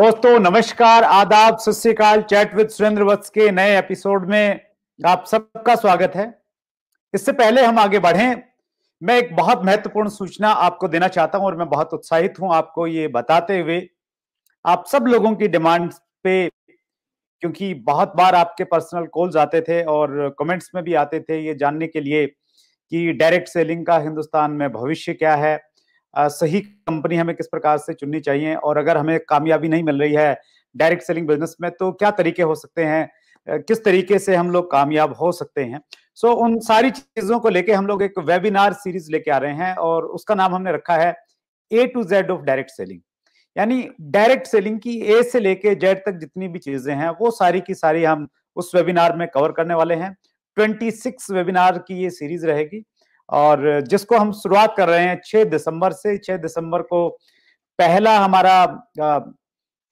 दोस्तों नमस्कार आदाब सत्यकाल चैट विद सुरेंद्र वत्स के नए एपिसोड में आप सबका स्वागत है इससे पहले हम आगे बढ़ें मैं एक बहुत महत्वपूर्ण सूचना आपको देना चाहता हूं और मैं बहुत उत्साहित हूं आपको ये बताते हुए आप सब लोगों की डिमांड पे क्योंकि बहुत बार आपके पर्सनल कॉल्स आते थे और कमेंट्स में भी आते थे ये जानने के लिए कि डायरेक्ट सेलिंग का हिंदुस्तान में भविष्य क्या है सही कंपनी हमें किस प्रकार से चुननी चाहिए और अगर हमें कामयाबी नहीं मिल रही है डायरेक्ट सेलिंग बिजनेस में तो क्या तरीके हो सकते हैं किस तरीके से हम लोग कामयाब हो सकते हैं सो so, उन सारी चीजों को लेके हम लोग एक वेबिनार सीरीज लेके आ रहे हैं और उसका नाम हमने रखा है A to Z of direct selling यानी डायरेक्ट सेलिंग की ए से लेके जेड तक जितनी भी चीजें हैं वो सारी की सारी हम उस वेबिनार में कवर करने वाले हैं सिक्स वेबिनार की ये सीरीज रहेगी और जिसको हम शुरुआत कर रहे हैं 6 दिसंबर से 6 दिसंबर को पहला हमारा आ,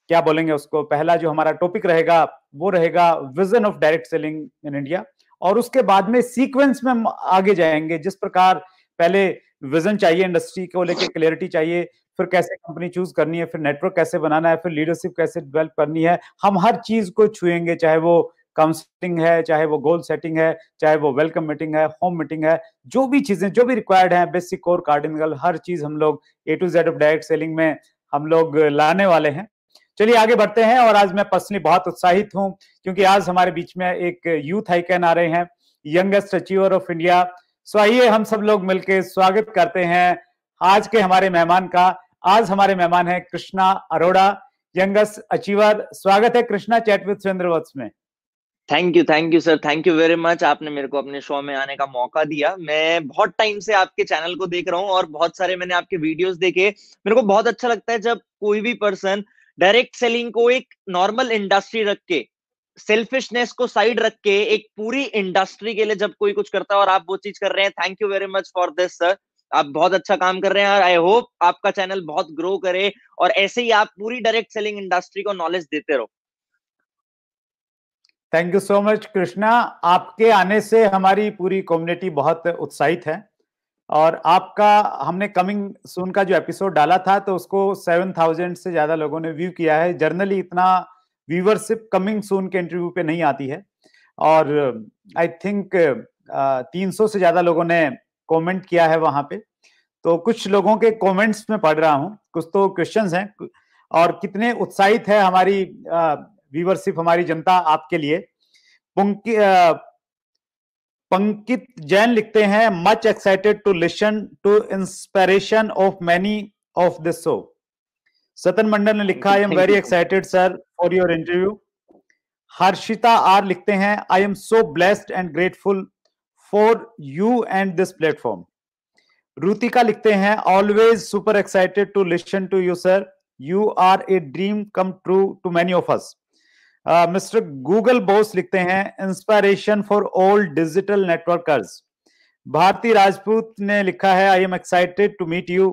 क्या बोलेंगे उसको पहला जो हमारा टॉपिक रहेगा वो रहेगा vision of direct selling in India और उसके बाद में सीक्वेंस में हम आगे जाएंगे जिस प्रकार पहले विजन चाहिए इंडस्ट्री को लेके क्लियरिटी चाहिए फिर कैसे कंपनी चूज करनी है फिर नेटवर्क कैसे बनाना है फिर लीडरशिप कैसे डेवलप करनी है हम हर चीज को छुएंगे चाहे वो काउंसलिंग है चाहे वो गोल सेटिंग है चाहे वो वेलकम मीटिंग है होम मीटिंग है जो भी चीजें जो भी रिक्वायर्ड है बेसिक कोर कार्डिनल हर चीज हम लोग A to Z of direct selling में हम लोग लाने वाले हैं चलिए आगे बढ़ते हैं और आज मैं पर्सनली बहुत उत्साहित हूं क्योंकि आज हमारे बीच में एक यूथ आइकन आ रहे हैं youngest achiever of India so आइए हम सब लोग मिलकर स्वागत करते हैं आज के हमारे मेहमान का आज हमारे मेहमान है कृष्णा अरोड़ा यंगेस्ट अचीवर स्वागत है कृष्णा चैट विद सुरेंद्र वत्स में thank you thank you sir thank you very much आपने मेरे को अपने शो में आने का मौका दिया मैं बहुत टाइम से आपके चैनल को देख रहा हूँ और बहुत सारे मैंने आपके वीडियोस देखे मेरे को बहुत अच्छा लगता है जब कोई भी पर्सन डायरेक्ट सेलिंग को एक नॉर्मल इंडस्ट्री रख के सेल्फिशनेस को साइड रख के एक पूरी इंडस्ट्री के लिए जब कोई कुछ करता है और आप वो चीज कर रहे हैं thank you very much for this sir आप बहुत अच्छा काम कर रहे हैं और आई होप आपका चैनल बहुत ग्रो करे और ऐसे ही आप पूरी डायरेक्ट सेलिंग इंडस्ट्री को नॉलेज देते रहो thank you so much Krishna आपके आने से हमारी पूरी कम्युनिटी बहुत उत्साहित है और आपका हमने कमिंग सून का जो एपिसोड डाला था तो उसको सेवन थाउजेंड से ज्यादा लोगों ने व्यू किया है जर्नली इतना व्यूवरशिप कमिंग सून के इंटरव्यू पे नहीं आती है और आई थिंक तीन सौ से ज्यादा लोगों ने कमेंट किया है वहां पे तो कुछ लोगों के कमेंट्स में पढ़ रहा हूँ कुछ तो क्वेश्चंस हैं और कितने उत्साहित है हमारी uh, व्यूवरशिप हमारी जनता आपके लिए पंकित जैन लिखते हैं much excited to listen to inspiration of many of this show Satan Mandal ने लिखा I am very excited sir for your interview Harshita R लिखते हैं I am so blessed and grateful for you and this platform Rutika लिखते हैं always super excited to listen to you sir you are a dream come true to many of us mister Google Bose लिखते हैं inspiration for all digital networkers Bharti Rajput ने लिखा है I am excited to meet you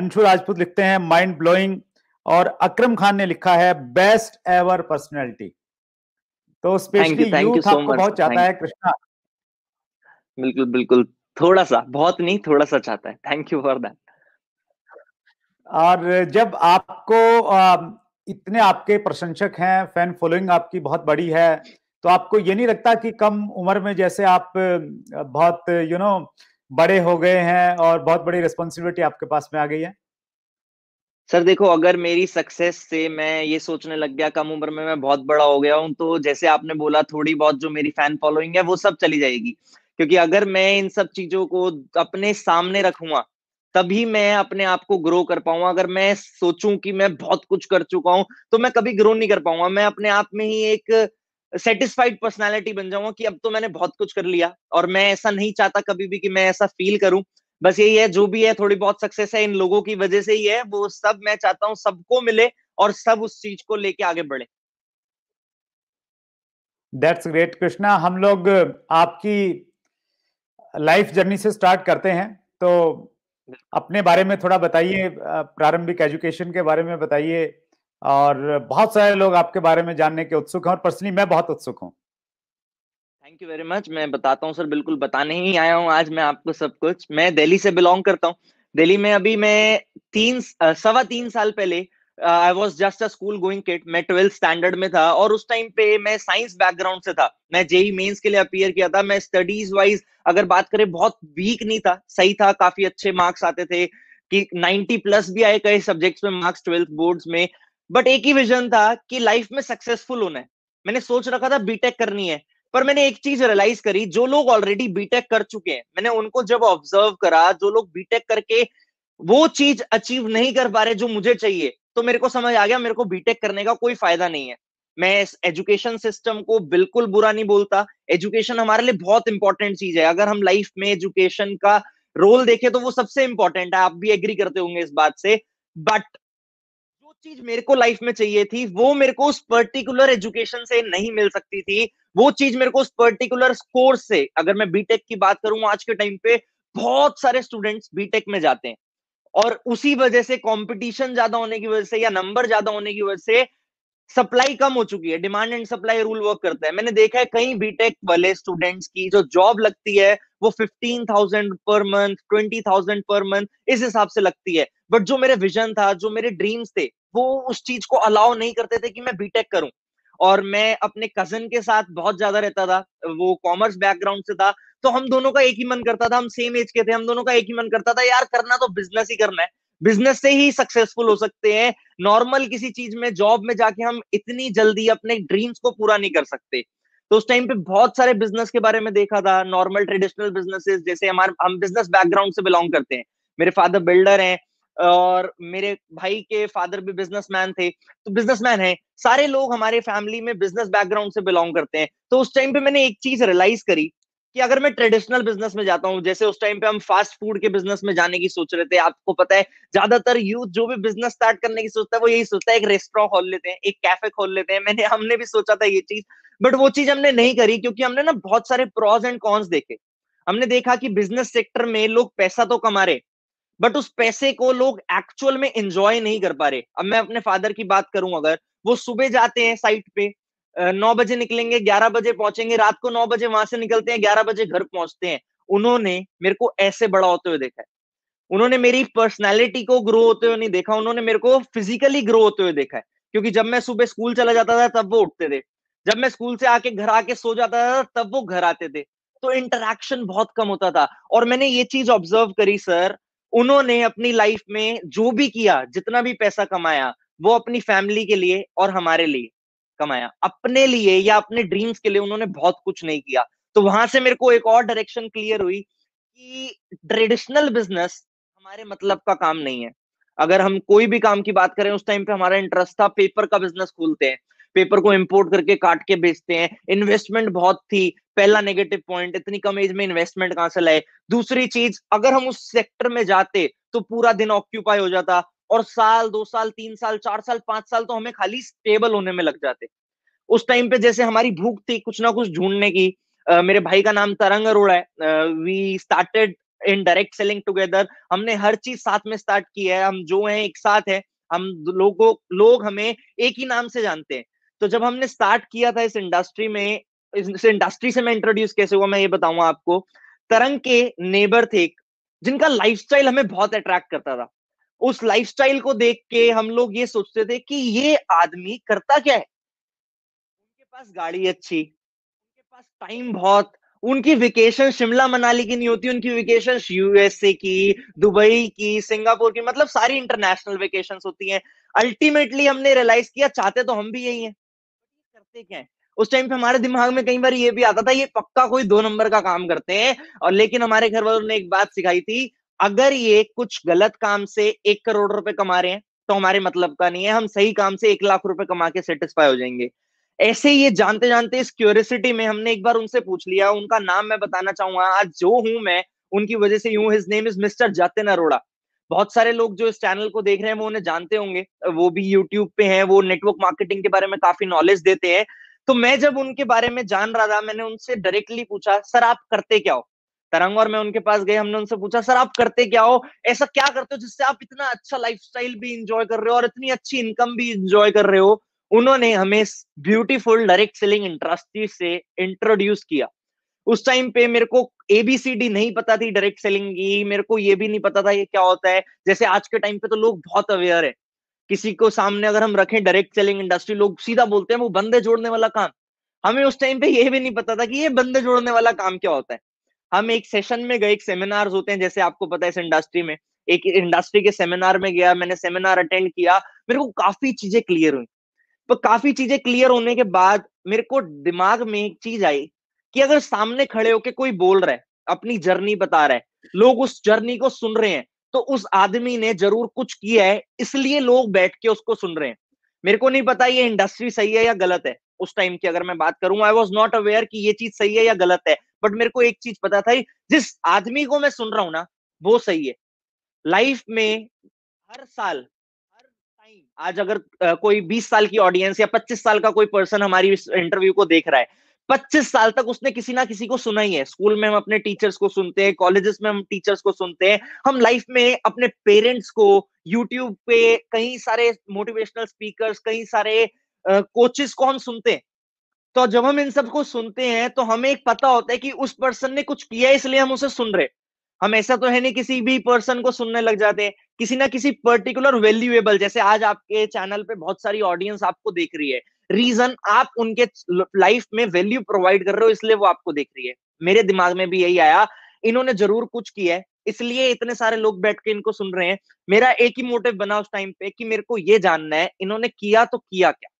Anshu Rajput लिखते हैं mind blowing और अक्रम खान ने लिखा है बेस्ट एवर पर्सनैलिटी तो स्पेशली यूथ आपको बहुत चाहता है कृष्णा बिल्कुल बिल्कुल थोड़ा सा बहुत नहीं थोड़ा सा चाहता है थैंक यू फॉर दैट और जब आपको इतने आपके प्रशंसक हैं फैन फॉलोइंग आपकी बहुत बड़ी है तो आपको ये नहीं लगता कि कम उम्र में जैसे आप बहुत यू you नो know, बड़े हो गए हैं और बहुत बड़ी रिस्पॉन्सिबिलिटी आपके पास में आ गई है सर देखो अगर मेरी सक्सेस से मैं ये सोचने लग गया कम उम्र में मैं बहुत बड़ा हो गया हूँ तो जैसे आपने बोला थोड़ी बहुत जो मेरी फैन फॉलोइंग है वो सब चली जाएगी क्योंकि अगर मैं इन सब चीजों को अपने सामने रखूंगा तभी मैं अपने आप को ग्रो कर पाऊंगा अगर मैं सोचूं कि मैं बहुत कुछ कर चुका हूं तो मैं कभी ग्रो नहीं कर पाऊंगा मैं अपने आप में ही एक सेटिस्फाइड पर्सनालिटी बन जाऊंगा कि अब तो मैंने बहुत कुछ कर लिया और मैं ऐसा नहीं चाहता कभी भी कि मैं ऐसा फील करूं बस यही है जो भी है थोड़ी बहुत सक्सेस है इन लोगों की वजह से ही है वो सब मैं चाहता हूँ सबको मिले और सब उस चीज को लेके आगे बढ़े दैट्स ग्रेट कृष्णा हम लोग आपकी लाइफ जर्नी से स्टार्ट करते हैं तो अपने बारे में थोड़ा बताइए प्रारंभिक एजुकेशन के बारे में बताइए और बहुत सारे लोग आपके बारे में जानने के उत्सुक हैं और पर्सनली मैं बहुत उत्सुक हूँ थैंक यू वेरी मच मैं बताता हूँ सर बिल्कुल बताने ही आया हूँ आज मैं आपको सब कुछ मैं दिल्ली से बिलोंग करता हूँ दिल्ली में अभी मैं तीन सवा तीन साल पहले I was just a school going kid मैं ट्वेल्थ स्टैंडर्ड में था और उस टाइम पे मैं साइंस बैकग्राउंड से था मैं जेई मेन्स e के लिए अपियर किया था मैं स्टडीज वाइज अगर बात करें बहुत वीक नहीं था सही था काफी अच्छे मार्क्स आते थे कि 90 प्लस भी आए कई सब्जेक्ट्स में मार्क्स ट्वेल्थ बोर्ड्स में बट एक ही विजन था कि लाइफ में सक्सेसफुल होना है मैंने सोच रखा था बीटेक करनी है पर मैंने एक चीज रियलाइज करी जो लोग ऑलरेडी बीटेक कर चुके हैं मैंने उनको जब ऑब्जर्व करा जो लोग बीटेक करके वो चीज अचीव नहीं कर पा रहे जो मुझे चाहिए तो मेरे को समझ आ गया मेरे को बीटेक करने का कोई फायदा नहीं है मैं इस एजुकेशन सिस्टम को बिल्कुल बुरा नहीं बोलता एजुकेशन हमारे लिए बहुत इंपॉर्टेंट चीज है अगर हम लाइफ में एजुकेशन का रोल देखें तो वो सबसे इंपॉर्टेंट है आप भी एग्री करते होंगे इस बात से बट जो चीज मेरे को लाइफ में चाहिए थी वो मेरे को उस पर्टिकुलर एजुकेशन से नहीं मिल सकती थी वो चीज मेरे को उस पर्टिकुलर कोर्स से अगर मैं बीटेक की बात करूं आज के टाइम पे बहुत सारे स्टूडेंट्स बीटेक में जाते हैं और उसी वजह से कंपटीशन ज्यादा होने की वजह से या नंबर ज्यादा होने की वजह से सप्लाई कम हो चुकी है demand and supply rule work करता है मैंने देखा है कई बीटेक वाले स्टूडेंट्स की जो जॉब लगती है वो fifteen thousand per month twenty thousand per month इस हिसाब से लगती है बट जो मेरे विजन था जो मेरे ड्रीम्स थे वो उस चीज को अलाउ नहीं करते थे कि मैं बीटेक करूं और मैं अपने कजन के साथ बहुत ज्यादा रहता था वो कॉमर्स बैकग्राउंड से था तो हम दोनों का एक ही मन करता था हम सेम एज के थे हम दोनों का एक ही मन करता था यार करना तो बिजनेस ही करना है बिजनेस से ही सक्सेसफुल हो सकते हैं नॉर्मल किसी चीज में जॉब में जाके हम इतनी जल्दी अपने ड्रीम्स को पूरा नहीं कर सकते तो उस टाइम पे बहुत सारे बिजनेस के बारे में देखा था नॉर्मल ट्रेडिशनल बिजनेसेस जैसे हमारे हम बिजनेस बैकग्राउंड से बिलोंग करते हैं मेरे फादर बिल्डर हैं और मेरे भाई के फादर भी बिजनेसमैन थे तो बिजनेसमैन हैं सारे लोग हमारे फैमिली में बिजनेस बैकग्राउंड से बिलोंग करते हैं तो उस टाइम पे मैंने एक चीज रियलाइज करी कि अगर मैं ट्रेडिशनल बिजनेस में जाता हूँ जैसे उस टाइम पे हम फास्ट फूड के बिजनेस में जाने की सोच रहे थे आपको पता है ज्यादातर यूथ जो भी बिजनेस स्टार्ट करने की सोचता है वो यही सोचता है एक रेस्टोरेंट खोल लेते हैं एक कैफे खोल लेते हैं मैंने हमने भी सोचा था ये चीज बट वो चीज हमने नहीं करी क्योंकि हमने ना बहुत सारे प्रॉज एंड कॉन्स देखे हमने देखा कि बिजनेस सेक्टर में लोग पैसा तो कमा रहे बट उस पैसे को लोग एक्चुअल में एंजॉय नहीं कर पा रहे अब मैं अपने फादर की बात करूं अगर वो सुबह जाते हैं साइट पे नौ बजे निकलेंगे ग्यारह बजे पहुंचेंगे रात को नौ बजे वहां से निकलते हैं ग्यारह बजे घर पहुंचते हैं उन्होंने मेरे को ऐसे बड़ा होते हुए देखा है उन्होंने मेरी पर्सनैलिटी को ग्रो होते हुए नहीं देखा उन्होंने मेरे को फिजिकली ग्रो होते हुए देखा है क्योंकि जब मैं सुबह स्कूल चला जाता था तब वो उठते थे जब मैं स्कूल से आके घर आके सो जाता था तब वो घर आते थे तो इंटरेक्शन बहुत कम होता था और मैंने ये चीज ऑब्जर्व करी सर उन्होंने अपनी लाइफ में जो भी किया जितना भी पैसा कमाया वो अपनी फैमिली के लिए और हमारे लिए कमाया अपने लिए या अपने ड्रीम्स के लिए उन्होंने बहुत कुछ नहीं किया तो वहां से मेरे को एक और डायरेक्शन क्लियर हुई कि ट्रेडिशनल बिजनेस हमारे मतलब का काम नहीं है अगर हम कोई भी काम की बात करें उस टाइम पे हमारा इंटरेस्ट था पेपर का बिजनेस खोलते हैं पेपर को इंपोर्ट करके काट के बेचते हैं इन्वेस्टमेंट बहुत थी पहला नेगेटिव पॉइंट इतनी कम एज में इन्वेस्टमेंट कहां से लाए दूसरी चीज अगर हम उस सेक्टर में जाते तो पूरा दिन ऑक्यूपाई हो जाता और साल दो साल तीन साल चार साल पांच साल तो हमें खाली स्टेबल होने में लग जाते उस टाइम पे जैसे हमारी भूख थी कुछ ना कुछ ढूंढने की uh, मेरे भाई का नाम तरंग अरोड़ा है we started in direct selling together हमने हर चीज साथ में स्टार्ट की है हम जो हैं एक साथ है हम लोगों लोग हमें एक ही नाम से जानते हैं तो जब हमने स्टार्ट किया था इस इंडस्ट्री में इस इंडस्ट्री से मैं इंट्रोड्यूस कैसे हुआ मैं ये बताऊंगा आपको तरंग के नेबर थे जिनका लाइफ हमें बहुत अट्रैक्ट करता था उस लाइफस्टाइल को देख के हम लोग ये सोचते थे कि ये आदमी करता क्या है उनके पास गाड़ी अच्छी उनके पास टाइम बहुत उनकी वेकेशन शिमला मनाली की नहीं होती उनकी वेकेशन यूएसए की दुबई की सिंगापुर की मतलब सारी इंटरनेशनल वेकेशन होती हैं अल्टीमेटली हमने रियलाइज किया चाहते तो हम भी यही हैं करते क्या है उस टाइम पे हमारे दिमाग में कई बार ये भी आता था ये पक्का कोई दो नंबर का काम करते हैं और लेकिन हमारे घर वालों ने एक बात सिखाई थी अगर ये कुछ गलत काम से एक करोड़ रुपए कमा रहे हैं तो हमारे मतलब का नहीं है हम सही काम से एक लाख रुपए कमा के सेटिस्फाई हो जाएंगे ऐसे ये जानते जानते इस क्यूरियसिटी में हमने एक बार उनसे पूछ लिया उनका नाम मैं बताना चाहूंगा आज जो हूं मैं उनकी वजह से यूं his name is mister Jatin Arora बहुत सारे लोग जो इस चैनल को देख रहे हैं वो उन्हें जानते होंगे वो भी यूट्यूब पे हैं वो नेटवर्क मार्केटिंग के बारे में काफी नॉलेज देते हैं तो मैं जब उनके बारे में जान रहा था मैंने उनसे डायरेक्टली पूछा सर आप करते क्या हो तरंग और मैं उनके पास गए हमने उनसे पूछा सर आप करते क्या हो ऐसा क्या करते हो जिससे आप इतना अच्छा लाइफ भी इंजॉय कर रहे हो और इतनी अच्छी इनकम भी इंजॉय कर रहे हो उन्होंने हमें ब्यूटीफुल डायरेक्ट सेलिंग इंडस्ट्री से इंट्रोड्यूस किया उस टाइम पे मेरे को एबीसीडी नहीं पता थी डायरेक्ट सेलिंग की मेरे को ये भी नहीं पता था ये क्या होता है जैसे आज के टाइम पे तो लोग बहुत अवेयर है किसी को सामने अगर हम रखें डायरेक्ट सेलिंग इंडस्ट्री लोग सीधा बोलते हैं वो बंदे जोड़ने वाला काम हमें उस टाइम पे ये भी नहीं पता था कि ये बंदे जोड़ने वाला काम क्या होता है हम एक सेशन में गए एक सेमिनार होते हैं जैसे आपको पता है इस इंडस्ट्री में एक इंडस्ट्री के सेमिनार में गया मैंने सेमिनार अटेंड किया मेरे को काफी चीजें क्लियर हुई पर काफी चीजें क्लियर होने के बाद मेरे को दिमाग में एक चीज आई कि अगर सामने खड़े होके कोई बोल रहा है अपनी जर्नी बता रहा है लोग उस जर्नी को सुन रहे हैं तो उस आदमी ने जरूर कुछ किया है इसलिए लोग बैठ के उसको सुन रहे हैं मेरे को नहीं पता ये इंडस्ट्री सही है या गलत है उस टाइम की अगर मैं बात करूं आई वॉज नॉट अवेयर कि ये चीज सही है या गलत है बट मेरे को एक चीज पता था जिस आदमी को मैं सुन रहा हूं ना वो सही है लाइफ में हर साल हर टाइम आज अगर कोई 20 साल की ऑडियंस या 25 साल का कोई पर्सन हमारी इंटरव्यू को देख रहा है 25 साल तक उसने किसी ना किसी को सुना ही है स्कूल में हम अपने टीचर्स को सुनते हैं कॉलेजेस में हम टीचर्स को सुनते हैं हम लाइफ में अपने पेरेंट्स को यूट्यूब पे कई सारे मोटिवेशनल स्पीकर्स कई सारे कोचेस को हम सुनते हैं तो जब हम इन सबको सुनते हैं तो हमें एक पता होता है कि उस पर्सन ने कुछ किया इसलिए हम उसे सुन रहे हम ऐसा तो है नहीं किसी भी पर्सन को सुनने लग जाते हैं किसी ना किसी पर्टिकुलर वैल्यूएबल जैसे आज आपके चैनल पे बहुत सारी ऑडियंस आपको देख रही है रीजन आप उनके लाइफ में वैल्यू प्रोवाइड कर रहे हो इसलिए वो आपको देख रही है मेरे दिमाग में भी यही आया इन्होंने जरूर कुछ किया है इसलिए इतने सारे लोग बैठ के इनको सुन रहे हैं मेरा एक ही मोटिव बना उस टाइम पे कि मेरे को ये जानना है इन्होंने किया तो किया क्या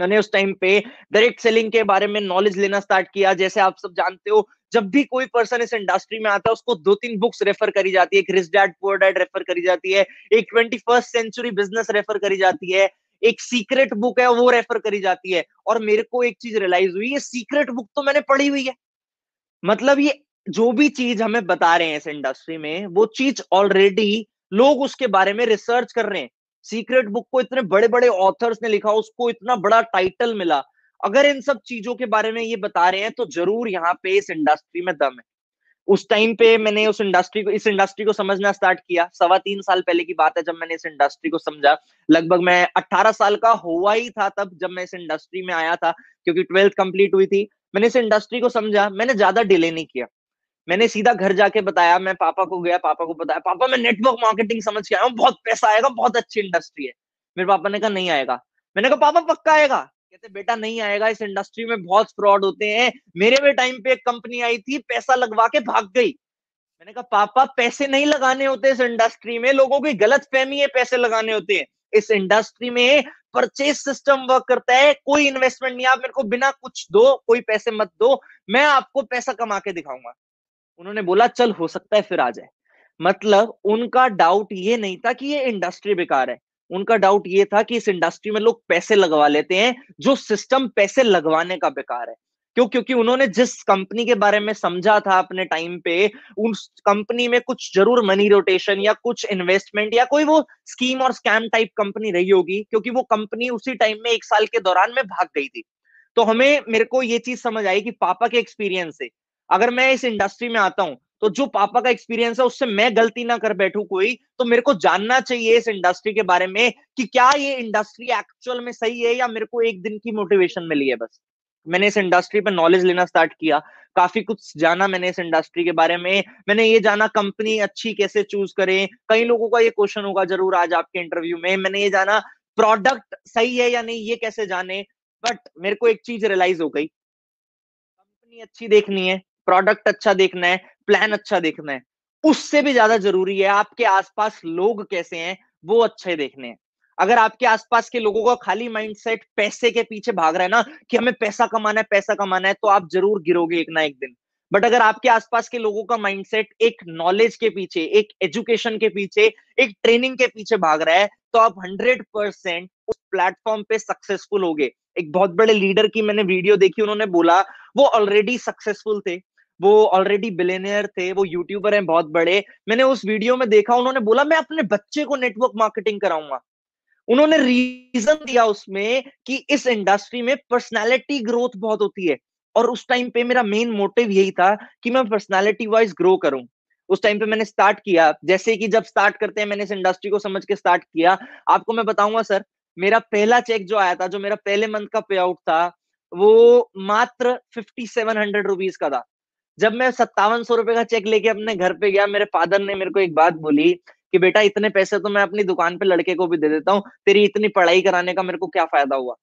मैंने उस टाइम पे डायरेक्ट सेलिंग के बारे में नॉलेज लेना स्टार्ट किया जैसे आप सब जानते हो जब भी कोई पर्सन इस इंडस्ट्री में आता है उसको दो तीन बुक्स रेफर करी जाती है एक rich dad poor dad refer करी जाती है एक twenty first century business refer करी जाती है एक सीक्रेट बुक है वो रेफर करी जाती है और मेरे को एक चीज रियलाइज हुई ये सीक्रेट बुक तो मैंने पढ़ी हुई है मतलब ये जो भी चीज हमें बता रहे हैं इस इंडस्ट्री में वो चीज ऑलरेडी लोग उसके बारे में रिसर्च कर रहे हैं सीक्रेट बुक को इतने बड़े बड़े ऑथर्स ने लिखा उसको इतना बड़ा टाइटल मिला अगर इन सब चीजों के बारे में ये बता रहे हैं तो जरूर यहाँ पे इस इंडस्ट्री में दम है उस टाइम पे मैंने उस इंडस्ट्री को इस इंडस्ट्री को समझना स्टार्ट किया सवा तीन साल पहले की बात है जब मैंने इस इंडस्ट्री को समझा लगभग मैं 18 साल का हुआ ही था तब जब मैं इस इंडस्ट्री में आया था क्योंकि ट्वेल्थ कंप्लीट हुई थी मैंने इस इंडस्ट्री को समझा मैंने ज्यादा डिले नहीं किया मैंने सीधा घर जाके बताया मैं पापा को गया पापा को बताया पापा मैं नेटवर्क मार्केटिंग समझ के आया हूँ बहुत पैसा आएगा बहुत अच्छी इंडस्ट्री है मेरे पापा ने कहा नहीं आएगा मैंने कहा पापा पक्का आएगा कहते बेटा नहीं आएगा इस इंडस्ट्री में बहुत फ्रॉड होते हैं मेरे भी टाइम पे एक कंपनी आई थी पैसा लगवा के भाग गई मैंने कहा पापा पैसे नहीं लगाने होते इस इंडस्ट्री में लोगों की गलत फहमी है पैसे लगाने होते हैं इस इंडस्ट्री में परचेज सिस्टम वर्क करता है कोई इन्वेस्टमेंट नहीं आप मेरे को बिना कुछ दो कोई पैसे मत दो मैं आपको पैसा कमा के दिखाऊंगा उन्होंने बोला चल हो सकता है फिर आ जाए मतलब उनका डाउट ये नहीं था कि ये इंडस्ट्री बेकार है उनका डाउट ये था कि इस इंडस्ट्री में लोग पैसे लगवा लेते हैं जो सिस्टम पैसे लगवाने का बेकार है क्यों क्योंकि उन्होंने जिस कंपनी के बारे में समझा था अपने टाइम पे उस कंपनी में कुछ जरूर मनी रोटेशन या कुछ इन्वेस्टमेंट या कोई वो स्कीम और स्कैम टाइप कंपनी रही होगी क्योंकि वो कंपनी उसी टाइम में एक साल के दौरान में भाग गई थी तो हमें मेरे को ये चीज समझ आई कि पापा के एक्सपीरियंस से अगर मैं इस इंडस्ट्री में आता हूं तो जो पापा का एक्सपीरियंस है उससे मैं गलती ना कर बैठू कोई तो मेरे को जानना चाहिए इस इंडस्ट्री के बारे में कि क्या ये इंडस्ट्री एक्चुअल में सही है या मेरे को एक दिन की मोटिवेशन मिली है बस मैंने इस इंडस्ट्री पर नॉलेज लेना स्टार्ट किया काफी कुछ जाना मैंने इस इंडस्ट्री के बारे में मैंने ये जाना कंपनी अच्छी कैसे चूज करें कई लोगों का ये क्वेश्चन होगा जरूर आज आपके इंटरव्यू में मैंने ये जाना प्रोडक्ट सही है या नहीं ये कैसे जाने बट मेरे को एक चीज रियलाइज हो गई कंपनी अच्छी देखनी है प्रोडक्ट अच्छा देखना है प्लान अच्छा देखना है उससे भी ज्यादा जरूरी है आपके आसपास लोग कैसे हैं वो अच्छे देखने हैं अगर आपके आसपास के लोगों का खाली माइंडसेट पैसे के पीछे भाग रहा है ना कि हमें पैसा कमाना है पैसा कमाना है तो आप जरूर गिरोगे एक ना एक दिन बट अगर आपके आसपास के लोगों का माइंडसेट एक नॉलेज के पीछे एक एजुकेशन के पीछे एक ट्रेनिंग के पीछे भाग रहा है तो आप हंड्रेड परसेंट उस प्लेटफॉर्म पे सक्सेसफुल हो गए एक बहुत बड़े लीडर की मैंने वीडियो देखी उन्होंने बोला वो ऑलरेडी सक्सेसफुल थे वो ऑलरेडी बिलेनियर थे वो यूट्यूबर हैं बहुत बड़े मैंने उस वीडियो में देखा उन्होंने बोला मैं अपने बच्चे को नेटवर्क मार्केटिंग कराऊंगा उन्होंने रीजन दिया उसमें कि इस इंडस्ट्री में पर्सनैलिटी ग्रोथ बहुत होती है और उस टाइम पे मेरा मेन मोटिव यही था कि मैं पर्सनैलिटी वाइज ग्रो करूं उस टाइम पे मैंने स्टार्ट किया जैसे कि जब स्टार्ट करते हैं मैंने इस इंडस्ट्री को समझ के स्टार्ट किया आपको मैं बताऊंगा सर मेरा पहला चेक जो आया था जो मेरा पहले मंथ का पे आउट था वो मात्र फिफ्टी सेवन हंड्रेड रुपीज का था जब मैं सत्तावन सौ रुपए का चेक लेके अपने घर पे गया मेरे फादर ने मेरे को एक बात बोली कि बेटा इतने पैसे तो मैं अपनी दुकान पे लड़के को भी दे देता हूँ तेरी इतनी पढ़ाई कराने का मेरे को क्या फायदा हुआ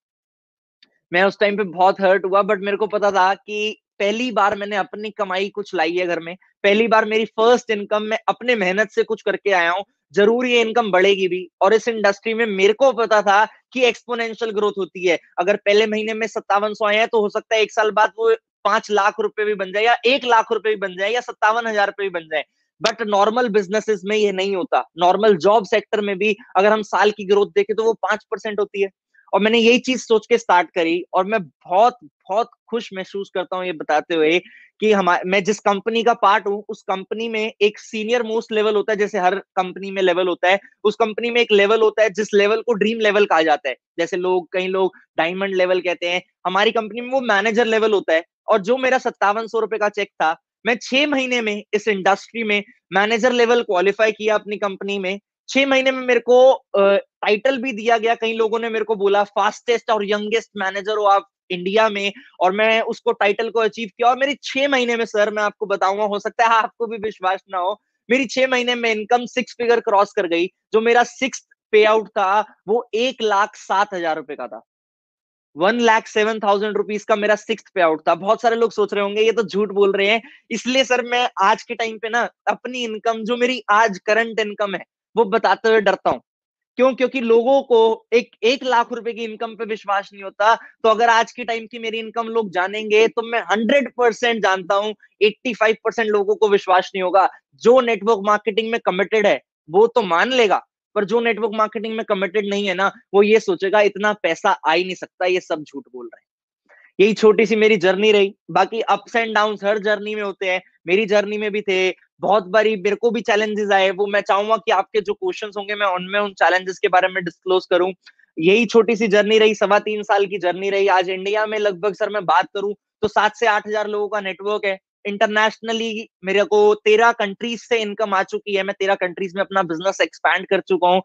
मैं उस टाइम पे बहुत हर्ट हुआ बट मेरे को पता था कि पहली बार मैंने अपनी कमाई कुछ लाई है घर में पहली बार मेरी फर्स्ट इनकम मैं अपने मेहनत से कुछ करके आया हूँ जरूर ये इनकम बढ़ेगी भी और इस इंडस्ट्री में मेरे को पता था कि एक्सपोनेंशियल ग्रोथ होती है अगर पहले महीने में सत्तावन सौ आए हैं तो हो सकता है एक साल बाद वो पांच लाख रुपए भी बन जाए या एक लाख रुपए भी बन जाए या सत्तावन हजार रुपए भी बन जाए बट नॉर्मल बिजनेसेस में ये नहीं होता नॉर्मल जॉब सेक्टर में भी अगर हम साल की ग्रोथ देखें तो वो पांच परसेंट होती है और मैंने यही चीज सोच के स्टार्ट करी और मैं बहुत बहुत खुश महसूस करता हूँ ये बताते हुए कि हमारे मैं जिस कंपनी का पार्ट हूँ उस कंपनी में एक सीनियर मोस्ट लेवल होता है जैसे हर कंपनी में लेवल होता है उस कंपनी में एक लेवल होता है जिस लेवल को ड्रीम लेवल कहा जाता है जैसे लोग कई लोग डायमंड लेवल कहते हैं हमारी कंपनी में वो मैनेजर लेवल होता है और जो मेरा सत्तावन सौ रुपए का चेक था मैं छह महीने में इस इंडस्ट्री में मैनेजर लेवल क्वालिफाई किया अपनी कंपनी में छह महीने में मेरे को टाइटल भी दिया गया कई लोगों ने मेरे को बोला फास्टेस्ट और यंगेस्ट मैनेजर हो आप इंडिया में और मैं उसको टाइटल को अचीव किया और मेरी छह महीने में सर मैं आपको बताऊंगा हो सकता है आपको भी विश्वास ना हो मेरी छह महीने में इनकम सिक्स फिगर क्रॉस कर गई जो मेरा सिक्स पे आउट था वो एक लाख सात हजार रुपए का था one lakh seven thousand rupees का मेरा सिक्स पे आउट था बहुत सारे लोग सोच रहे होंगे ये तो झूठ बोल रहे हैं इसलिए सर मैं आज के टाइम पे ना अपनी इनकम जो मेरी आज करंट इनकम है वो बताते हुए डरता हूँ क्यों क्योंकि लोगों को एक एक लाख रुपए की इनकम पे विश्वास नहीं होता तो अगर आज के टाइम की मेरी इनकम लोग जानेंगे तो मैं हंड्रेड परसेंट जानता हूं एट्टी फाइव परसेंट लोगों को विश्वास नहीं होगा जो नेटवर्क मार्केटिंग में कमिटेड है वो तो मान लेगा पर जो नेटवर्क मार्केटिंग में कमिटेड नहीं है ना वो ये सोचेगा इतना पैसा आ ही नहीं सकता ये सब झूठ बोल रहे हैं यही छोटी सी मेरी जर्नी रही बाकी अप्स एंड डाउन हर जर्नी में होते हैं मेरी जर्नी में भी थे बहुत बारी मेरे को भी चैलेंजेस आए वो मैं चाहूंगा कि आपके जो क्वेश्चंस होंगे मैं उनमें उन चैलेंजेस के बारे में डिस्क्लोज करूं यही छोटी सी जर्नी रही सवा तीन साल की जर्नी रही आज इंडिया में लगभग सर मैं बात करूं तो सात से आठ हजार लोगों का नेटवर्क है इंटरनेशनली मेरे को तेरह कंट्रीज से इनकम आ चुकी है मैं तेरह कंट्रीज में अपना बिजनेस एक्सपैंड कर चुका हूँ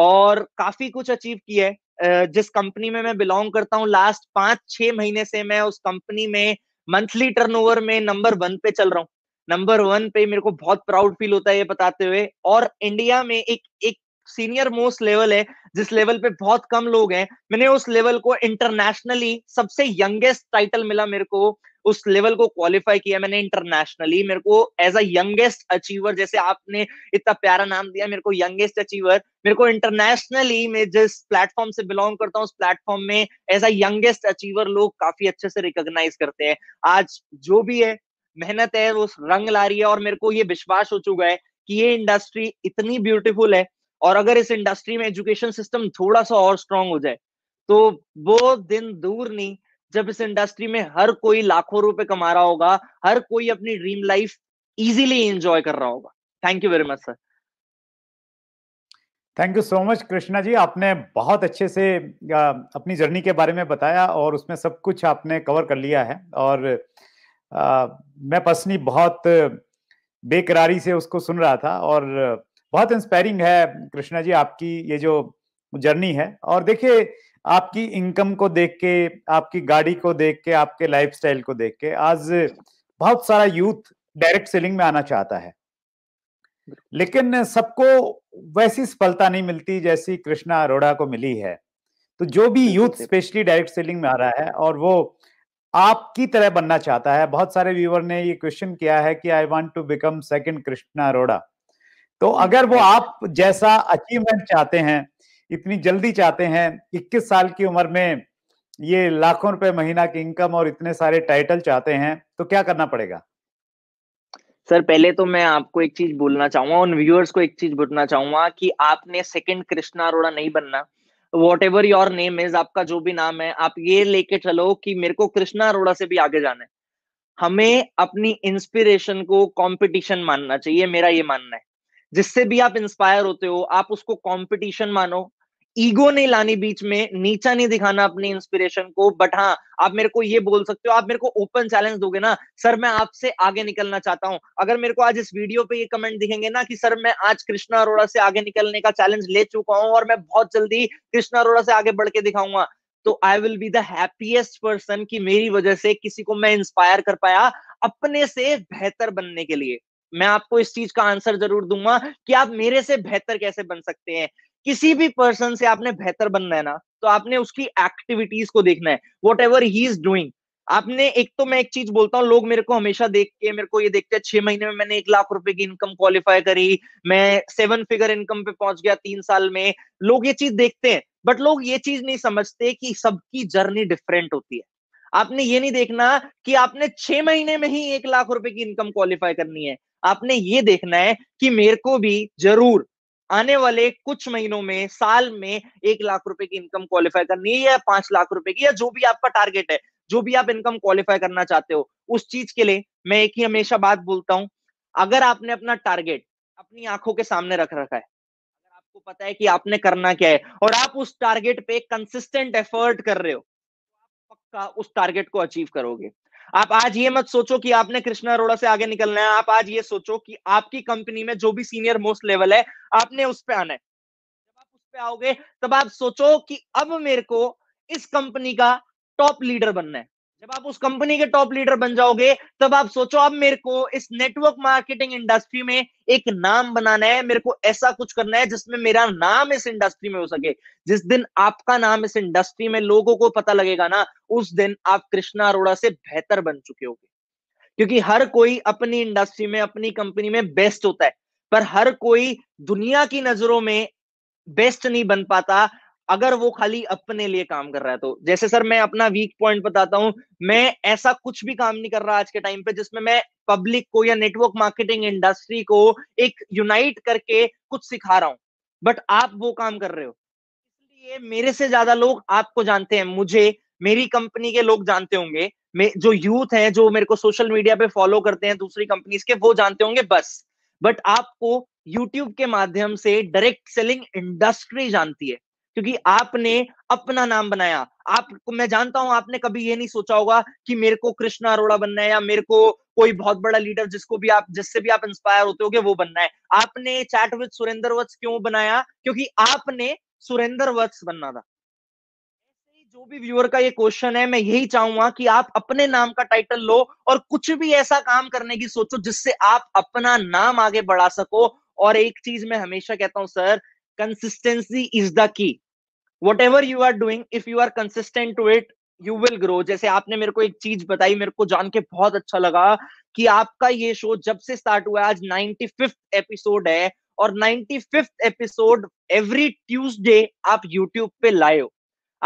और काफी कुछ अचीव किया है जिस कंपनी में मैं बिलोंग करता हूँ लास्ट पांच छह महीने से मैं उस कंपनी में मंथली टर्नओवर में नंबर वन पे चल रहा हूँ नंबर वन पे मेरे को बहुत प्राउड फील होता है ये बताते हुए और इंडिया में एक एक सीनियर मोस्ट लेवल है जिस लेवल पे बहुत कम लोग हैं मैंने उस लेवल को इंटरनेशनली सबसे यंगेस्ट टाइटल मिला मेरे को उस लेवल को क्वालिफाई किया मैंने इंटरनेशनली मेरे को एज अ यंगेस्ट अचीवर जैसे आपने इतना प्यारा नाम दिया मेरे को यंगेस्ट अचीवर मेरे को इंटरनेशनली मैं जिस प्लेटफॉर्म से बिलोंग करता हूँ उस प्लेटफॉर्म में एज अ यंगेस्ट अचीवर लोग काफी अच्छे से रिकॉग्नाइज करते हैं आज जो भी है मेहनत है वो रंग ला रही है और मेरे को ये विश्वास हो चुका है कि ये इंडस्ट्री इतनी ब्यूटीफुल है और अगर इस इंडस्ट्री में एजुकेशन सिस्टम थोड़ा सा और स्ट्रांग हो जाए तो वो दिन दूर नहीं जब इस इंडस्ट्री में हर कोई लाखों रुपए कमा रहा होगा हर कोई अपनी ड्रीम लाइफ इजीली एंजॉय कर रहा होगा thank you very much sir thank you so much Krishna ji आपने बहुत अच्छे से अपनी जर्नी के बारे में बताया और उसमें सब कुछ आपने कवर कर लिया है और आ, मैं पर्सनली बहुत बेकरारी से उसको सुन रहा था और बहुत इंस्पायरिंग है कृष्णा जी आपकी ये जो जर्नी है और देखिए आपकी इनकम को देख के आपकी गाड़ी को देख के आपके लाइफ को देख के आज बहुत सारा यूथ डायरेक्ट सेलिंग में आना चाहता है लेकिन सबको वैसी सफलता नहीं मिलती जैसी कृष्णा अरोड़ा को मिली है तो जो भी यूथ स्पेशली डायरेक्ट सेलिंग में आ रहा है और वो आपकी तरह बनना चाहता है बहुत सारे व्यूवर ने ये क्वेश्चन किया है कि I want to become second Krishna Arora तो अगर वो आप जैसा अचीवमेंट चाहते हैं इतनी जल्दी चाहते हैं इक्कीस साल की उम्र में ये लाखों रुपए महीना की इनकम और इतने सारे टाइटल चाहते हैं तो क्या करना पड़ेगा सर पहले तो मैं आपको एक चीज बोलना चाहूंगा उन व्यूअर्स को एक चीज बोलना चाहूंगा कि आपने सेकंड कृष्णा अरोड़ा नहीं बनना whatever your name is आपका जो भी नाम है आप ये लेके चलो कि मेरे को कृष्णा अरोड़ा से भी आगे जाना है हमें अपनी इंस्पिरेशन को कंपटीशन मानना चाहिए मेरा ये मानना है जिससे भी आप इंस्पायर होते हो आप उसको कंपटीशन मानो ईगो नहीं लानी बीच में नीचा नहीं दिखाना अपनी इंस्पिरेशन को बट हाँ आप मेरे को ये बोल सकते हो आप मेरे को ओपन चैलेंज दोगे ना सर मैं आपसे आगे निकलना चाहता हूं अगर मेरे को आज इस वीडियो पे ये कमेंट दिखेंगे ना कि सर मैं आज कृष्णा अरोड़ा से आगे निकलने का चैलेंज ले चुका हूं और मैं बहुत जल्दी कृष्णा अरोड़ा से आगे बढ़ के दिखाऊंगा तो I will be the happiest person की मेरी वजह से किसी को मैं इंस्पायर कर पाया अपने से बेहतर बनने के लिए मैं आपको इस चीज का आंसर जरूर दूंगा कि आप मेरे से बेहतर कैसे बन सकते हैं किसी भी पर्सन से आपने बेहतर बनना है ना तो आपने उसकी एक्टिविटीज को देखना है whatever he is doing आपने एक तो मैं एक चीज बोलता हूँ लोग मेरे को हमेशा देख के मेरे को ये देखते हैं छह महीने में मैंने एक लाख रुपए की इनकम क्वालिफाई करी मैं सेवन फिगर इनकम पे पहुंच गया तीन साल में लोग ये चीज देखते हैं बट लोग ये चीज नहीं समझते कि सबकी जर्नी डिफरेंट होती है आपने ये नहीं देखना कि आपने छह महीने में ही एक लाख रुपए की इनकम क्वालिफाई करनी है आपने ये देखना है कि मेरे को भी जरूर आने वाले कुछ महीनों में साल में एक लाख रुपए की इनकम क्वालिफाई करनी है या पांच लाख रुपए की या जो भी आपका टारगेट है जो भी आप इनकम क्वालिफाई करना चाहते हो उस चीज के लिए मैं एक ही हमेशा बात बोलता हूं अगर आपने अपना टारगेट अपनी आंखों के सामने रख रखा है अगर आपको पता है कि आपने करना क्या है और आप उस टारगेट पे कंसिस्टेंट एफर्ट कर रहे हो तो आप पक्का उस टारगेट को अचीव करोगे आप आज ये मत सोचो कि आपने कृष्णा अरोड़ा से आगे निकलना है आप आज ये सोचो कि आपकी कंपनी में जो भी सीनियर मोस्ट लेवल है आपने उस पर आना है जब आप उस पर आओगे तब आप सोचो कि अब मेरे को इस कंपनी का टॉप लीडर बनना है जब आप उस कंपनी के टॉप लीडर बन जाओगे तब आप सोचो अब मेरे को इस नेटवर्क मार्केटिंग इंडस्ट्री में एक नाम बनाना है मेरे को ऐसा कुछ करना है जिसमें मेरा नाम इस इंडस्ट्री में हो सके जिस दिन आपका नाम इस इंडस्ट्री में लोगों को पता लगेगा ना उस दिन आप कृष्णा अरोड़ा से बेहतर बन चुके होगे क्योंकि हर कोई अपनी इंडस्ट्री में अपनी कंपनी में बेस्ट होता है पर हर कोई दुनिया की नजरों में बेस्ट नहीं बन पाता अगर वो खाली अपने लिए काम कर रहा है तो जैसे सर मैं अपना वीक पॉइंट बताता हूं मैं ऐसा कुछ भी काम नहीं कर रहा आज के टाइम पे जिसमें मैं पब्लिक को या नेटवर्क मार्केटिंग इंडस्ट्री को एक यूनाइट करके कुछ सिखा रहा हूं बट आप वो काम कर रहे हो इसलिए मेरे से ज्यादा लोग आपको जानते हैं मुझे मेरी कंपनी के लोग जानते होंगे जो यूथ है जो मेरे को सोशल मीडिया पे फॉलो करते हैं दूसरी कंपनीज के वो जानते होंगे बस बट आपको यूट्यूब के माध्यम से डायरेक्ट सेलिंग इंडस्ट्री जानती है क्योंकि आपने अपना नाम बनाया आप मैं जानता हूं आपने कभी ये नहीं सोचा होगा कि मेरे को कृष्णा अरोड़ा बनना है या मेरे को कोई बहुत बड़ा लीडर जिसको भी आप जिससे भी आप इंस्पायर होते हो वो बनना है आपने चैट विद सुरेंद्र वत्स क्यों बनाया क्योंकि आपने सुरेंद्र वत्स बनना था जो भी व्यूअर का ये क्वेश्चन है मैं यही चाहूंगा कि आप अपने नाम का टाइटल लो और कुछ भी ऐसा काम करने की सोचो जिससे आप अपना नाम आगे बढ़ा सको और एक चीज मैं हमेशा कहता हूं sir consistency is the key whatever you are doing if you are consistent to it you will grow जैसे आपने मेरे को एक चीज बताई मेरे को जान के बहुत अच्छा लगा कि आपका ये शो जब से स्टार्ट हुआ आज नाइनटी फिफ्थ एपिसोड है और ninety fifth episode every Tuesday आप यूट्यूब पे लाए हो